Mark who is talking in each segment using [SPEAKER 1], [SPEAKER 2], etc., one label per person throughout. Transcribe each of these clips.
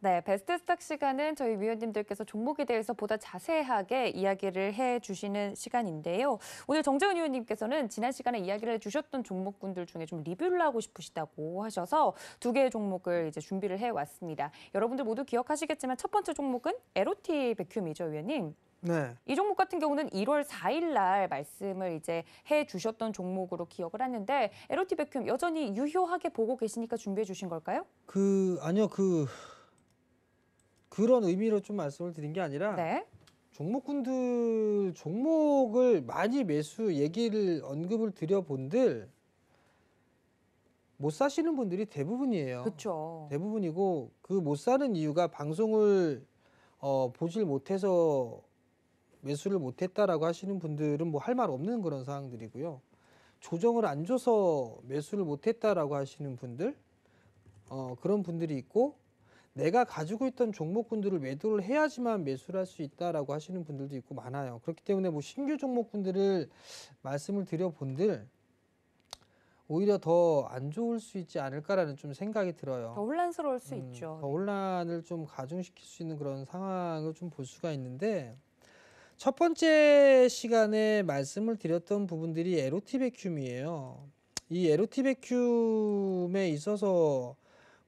[SPEAKER 1] 네, 베스트 스탁 시간은 저희 위원님들께서 종목에 대해서 보다 자세하게 이야기를 해주시는 시간인데요. 오늘 정재훈 위원님께서는 지난 시간에 이야기를 해주셨던 종목군들 중에 좀 리뷰를 하고 싶으시다고 하셔서 두 개의 종목을 이제 준비를 해왔습니다. 여러분들 모두 기억하시겠지만 첫 번째 종목은 LOT 백큐미죠, 위원님. 네. 이 종목 같은 경우는 1월 4일 날 말씀을 이제 해 주셨던 종목으로 기억을 하는데 LOT 백큐 여전히 유효하게 보고 계시니까 준비해 주신 걸까요? 그 아니요 그 그런 의미로 좀 말씀을 드린 게 아니라 네. 종목군들 종목을 많이 매수 얘기를 언급을 드려본들 못 사시는 분들이 대부분이에요. 그렇죠. 대부분이고 그 못 사는 이유가 방송을 어, 보질 못해서 매수를 못했다라고 하시는 분들은 뭐 할 말 없는 그런 상황들이고요. 조정을 안 줘서 매수를 못했다라고 하시는 분들 어, 그런 분들이 있고 내가 가지고 있던 종목군들을 매도를 해야지만 매수를 할 수 있다라고 하시는 분들도 있고 많아요. 그렇기 때문에 뭐 신규 종목군들을 말씀을 드려본들 오히려 더 안 좋을 수 있지 않을까라는 좀 생각이 들어요. 더 혼란스러울 수 음, 있죠. 더 네. 혼란을 좀 가중시킬 수 있는 그런 상황을 좀 볼 수가 있는데 첫 번째 시간에 말씀을 드렸던 부분들이 에로티베큐이에요이 에로티베큐에 있어서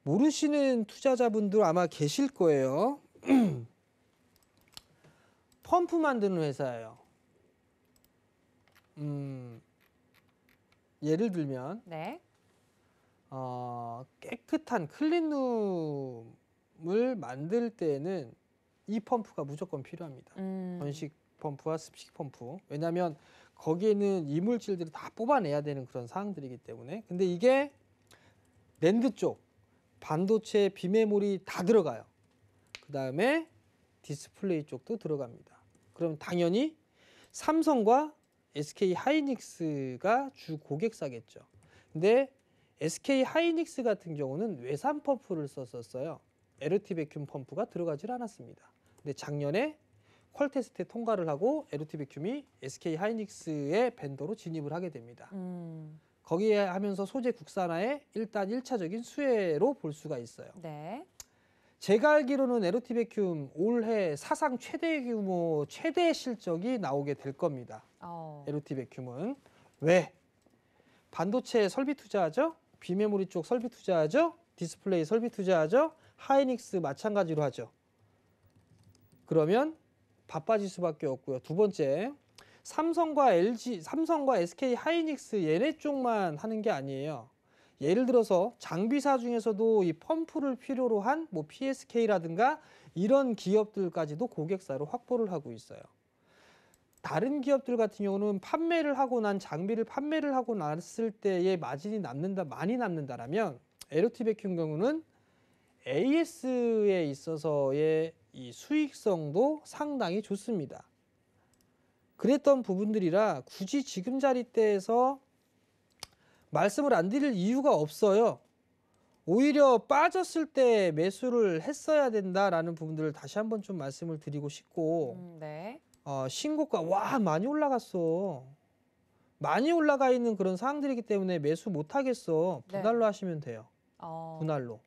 [SPEAKER 1] 모르시는 투자자분들 아마 계실 거예요. 펌프 만드는 회사예요. 음, 예를 들면 네. 어, 깨끗한 클린룸을 만들 때는 에이 펌프가 무조건 필요합니다. 음. 번식 펌프와 습식 펌프. 왜냐하면 거기에는 이물질들을 다 뽑아내야 되는 그런 사항들이기 때문에. 근데 이게 랜드 쪽 반도체 비메모리 다 들어가요. 그 다음에 디스플레이 쪽도 들어갑니다. 그럼 당연히 삼성과 SK 하이닉스가 주 고객사겠죠. 근데 SK 하이닉스 같은 경우는 외산 펌프를 썼었어요. LT 백큐 펌프가 들어가질 않았습니다. 근데 작년에 퀄 테스트에 통과를 하고 LT 백큐이 SK 하이닉스의 벤더로 진입을 하게 됩니다. 음. 거기에 하면서 소재 국산화에 일단 1차적인 수혜로 볼 수가 있어요. 네. 제가 알기로는 에로티베큐움 올해 사상 최대 규모 최대 실적이 나오게 될 겁니다. 어. 에로티베큐움은 왜 반도체 설비 투자하죠? 비메모리 쪽 설비 투자하죠? 디스플레이 설비 투자하죠? 하이닉스 마찬가지로 하죠. 그러면 바빠질 수밖에 없고요. 두 번째 삼성과 LG, 삼성과 SK 하이닉스 얘네 쪽만 하는 게 아니에요. 예를 들어서 장비사 중에서도 이 펌프를 필요로 한 뭐 PSK라든가 이런 기업들까지도 고객사로 확보를 하고 있어요. 다른 기업들 같은 경우는 판매를 하고 난 장비를 판매를 하고 났을 때의 마진이 남는다 많이 남는다라면 에로티베큐 경우는 AS에 있어서의 이 수익성도 상당히 좋습니다. 그랬던 부분들이라 굳이 지금 자리 때에서 말씀을 안 드릴 이유가 없어요. 오히려 빠졌을 때 매수를 했어야 된다라는 부분들을 다시 한번 좀 말씀을 드리고 싶고 음, 네. 어, 신고가 와 많이 올라갔어. 많이 올라가 있는 그런 상황들이기 때문에 매수 못 하겠어. 네. 분할로 네. 하시면 돼요. 어... 분할로.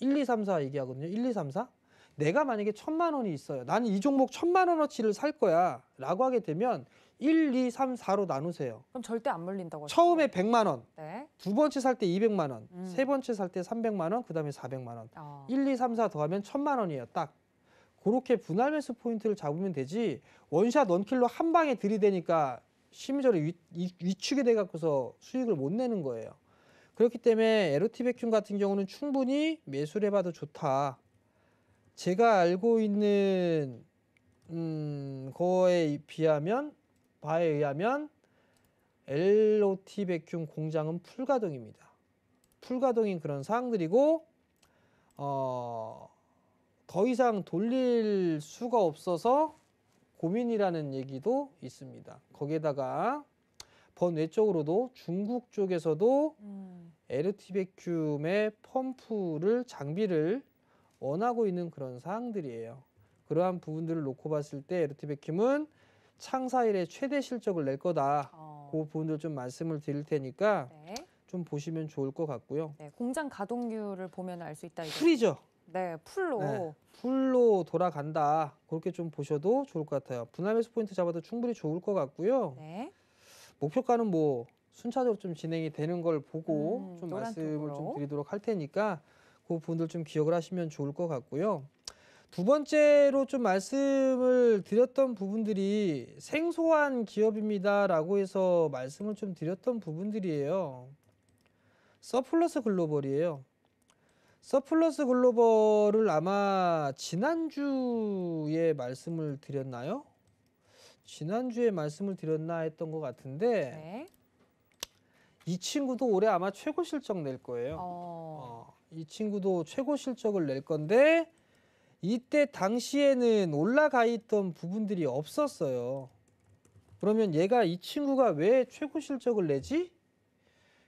[SPEAKER 1] 1, 2, 3, 4 얘기하거든요. 1, 2, 3, 4. 내가 만약에 천만 원이 있어요. 나는 이 종목 천만 원어치를 살 거야. 라고 하게 되면 1, 2, 3, 4로 나누세요. 그럼 절대 안 물린다고 하죠? 처음에 100만 원, 네. 두 번째 살 때 200만 원, 음. 세 번째 살 때 300만 원, 그다음에 400만 원. 어. 1, 2, 3, 4 더하면 천만 원이에요. 딱. 그렇게 분할 매수 포인트를 잡으면 되지 원샷 원킬로 한 방에 들이대니까 심리적으로 위, 축이 돼 갖고서 수익을 못 내는 거예요. 그렇기 때문에 에로티베큐 같은 경우는 충분히 매수를 해봐도 좋다. 제가 알고 있는 음, 거에 비하면 바에 의하면 LOT 백큐 공장은 풀가동입니다. 풀가동인 그런 사항들이고 어, 더 이상 돌릴 수가 없어서 고민이라는 얘기도 있습니다. 거기에다가 번외 쪽으로도 중국 쪽에서도 음. LTBQ의 펌프를 장비를 원하고 있는 그런 사항들이에요. 그러한 부분들을 놓고 봤을 때 에르티베킴은 창사일에 최대 실적을 낼 거다. 어. 그 부분들 좀 말씀을 드릴 테니까 네. 좀 보시면 좋을 것 같고요. 네, 공장 가동률을 보면 알 수 있다. 이거. 풀이죠. 네, 풀로. 네, 풀로 돌아간다. 그렇게 좀 보셔도 좋을 것 같아요. 분할 매수 포인트 잡아도 충분히 좋을 것 같고요. 네. 목표가는 뭐 순차적으로 좀 진행이 되는 걸 보고 음, 좀 말씀을 쪽으로. 좀 드리도록 할 테니까 그 부분들 좀 기억을 하시면 좋을 것 같고요. 두 번째로 좀 말씀을 드렸던 부분들이 생소한 기업입니다라고 해서 말씀을 좀 드렸던 부분들이에요. 서플러스 글로벌이에요. 서플러스 글로벌을 아마 지난주에 말씀을 드렸나요? 지난주에 말씀을 드렸나 했던 것 같은데 네. 이 친구도 올해 아마 최고 실적 낼 거예요. 어. 어. 이 친구도 최고 실적을 낼 건데 이때 당시에는 올라가 있던 부분들이 없었어요. 그러면 얘가 이 친구가 왜 최고 실적을 내지?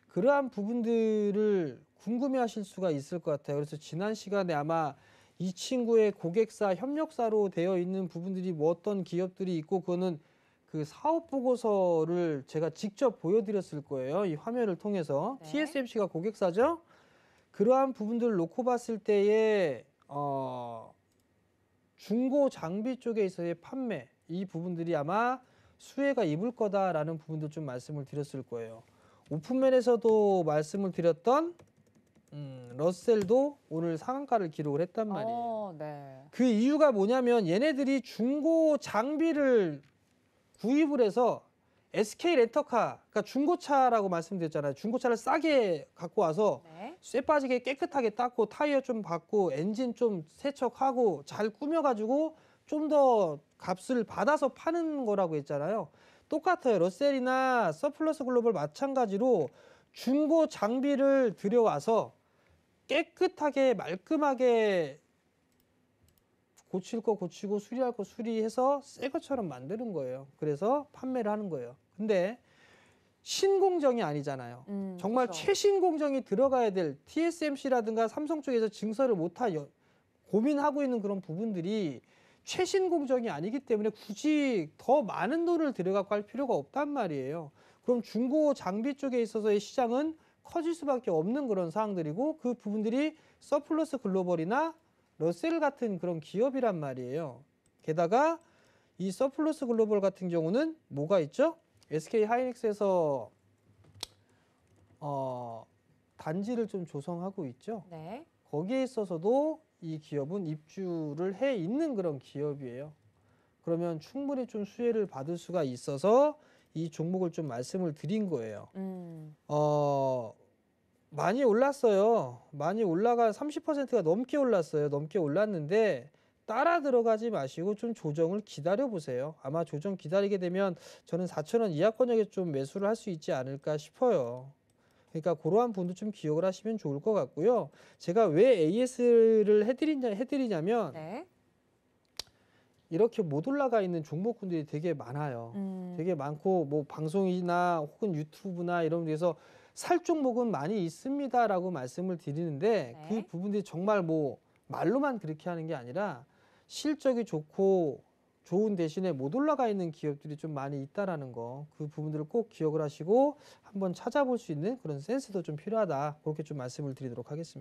[SPEAKER 1] 그러한 부분들을 궁금해 하실 수가 있을 것 같아요. 그래서 지난 시간에 아마 이 친구의 고객사 협력사로 되어 있는 부분들이 뭐 어떤 기업들이 있고 그거는 그 사업 보고서를 제가 직접 보여드렸을 거예요. 이 화면을 통해서 네. TSMC가 고객사죠. 그러한 부분들을 놓고 봤을 때에 어, 중고 장비 쪽에 있어서의 판매 이 부분들이 아마 수혜가 입을 거다라는 부분도 좀 말씀을 드렸을 거예요. 오픈맨에서도 말씀을 드렸던 음, 러셀도 오늘 상한가를 기록을 했단 어, 말이에요. 어, 네. 그 이유가 뭐냐면 얘네들이 중고 장비를 구입을 해서 SK 렌터카, 그러니까 중고차라고 말씀드렸잖아요. 중고차를 싸게 갖고 와서 네. 쇠 빠지게 깨끗하게 닦고 타이어 좀 받고 엔진 좀 세척하고 잘 꾸며가지고 좀 더 값을 받아서 파는 거라고 했잖아요. 똑같아요. 러셀이나 서플러스 글로벌 마찬가지로 중고 장비를 들여와서 깨끗하게 말끔하게 고칠 거 고치고 수리할 거 수리해서 새 것처럼 만드는 거예요. 그래서 판매를 하는 거예요. 근데 신공정이 아니잖아요. 음, 정말 그렇죠. 최신 공정이 들어가야 될 TSMC라든가 삼성 쪽에서 증설을 못하 여, 고민하고 있는 그런 부분들이 최신 공정이 아니기 때문에 굳이 더 많은 돈을 들여갖고 할 필요가 없단 말이에요. 그럼 중고 장비 쪽에 있어서의 시장은 커질 수밖에 없는 그런 사항들이고그 부분들이 서플러스 글로벌이나 러셀 같은 그런 기업이란 말이에요. 게다가 이 서플러스 글로벌 같은 경우는 뭐가 있죠? SK 하이닉스에서 어, 단지를 좀 조성하고 있죠. 네. 거기에 있어서도 이 기업은 입주를 해 있는 그런 기업이에요. 그러면 충분히 좀 수혜를 받을 수가 있어서 이 종목을 좀 말씀을 드린 거예요. 음. 어, 많이 올랐어요. 많이 올라가 30%가 넘게 올랐어요. 넘게 올랐는데 따라 들어가지 마시고 좀 조정을 기다려 보세요. 아마 조정 기다리게 되면 저는 4천원 이하권역에 좀 매수를 할 수 있지 않을까 싶어요. 그러니까 그러한 분도 좀 기억을 하시면 좋을 것 같고요. 제가 왜 AS를 해드리냐, 해드리냐면 네. 이렇게 못 올라가 있는 종목군들이 되게 많아요. 음. 되게 많고 뭐 방송이나 혹은 유튜브나 이런 데서 살 종목은 많이 있습니다라고 말씀을 드리는데 네. 그 부분들이 정말 뭐 말로만 그렇게 하는 게 아니라 실적이 좋고 좋은 대신에 못 올라가 있는 기업들이 좀 많이 있다라는 거 그 부분들을 꼭 기억을 하시고 한번 찾아볼 수 있는 그런 센스도 좀 필요하다 그렇게 좀 말씀을 드리도록 하겠습니다.